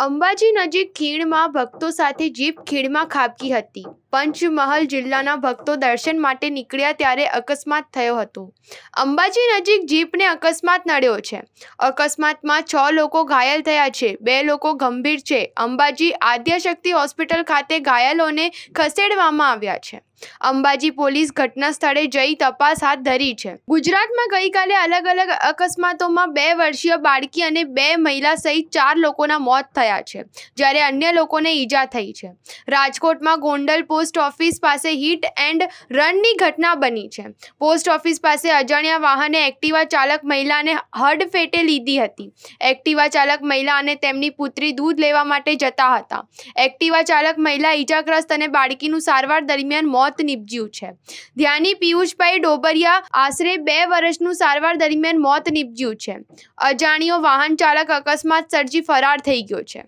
અંબાજી નજીક ખીણમાં ભક્તો સાથે જીપ ખીણમાં ખાબકી હતી પંચમહાલ જિલ્લાના ભક્તો દર્શન માટે નીકળ્યા ત્યારે અકસ્માત થયો હતો અંબાજી નજીક જીપને અકસ્માત નડ્યો છે અકસ્માતમાં છ લોકો ઘાયલ થયા છે બે લોકો ગંભીર છે અંબાજી આદ્યશક્તિ હોસ્પિટલ ખાતે ઘાયલોને ખસેડવામાં આવ્યા છે અંબાજી પોલીસ ઘટના સ્થળે જઈ તપાસ હાથ ધરી છે ગુજરાતમાં ગઈકાલે અલગ અલગ અકસ્માતોમાં બે વર્ષીય બાળકી અને બે મહિલા સહિત ચાર લોકોના મોત થયા છે જ્યારે અન્ય લોકોને ઈજા થઈ છે રાજકોટમાં ગોંડલ પોસ્ટ ઓફિસ પાસે હિટ એન્ડ રનની ઘટના બની છે પોસ્ટ ઓફિસ પાસે અજાણ્યા વાહને એક્ટિવા ચાલક મહિલાને હડફેટે લીધી હતી એક્ટિવા ચાલક મહિલા અને તેમની પુત્રી દૂધ લેવા માટે જતા હતા એક્ટિવા ચાલક મહિલા ઈજાગ્રસ્ત અને બાળકીનું સારવાર દરમિયાન મોત મોત નીપજ્યું છે ધ્યાની પિયુષભાઈ ડોબરિયા આશરે બે વર્ષનું સારવાર દરમિયાન મોત નીપજ્યું છે અજાણ્યો વાહન ચાલક અકસ્માત સર્જી ફરાર થઈ ગયો છે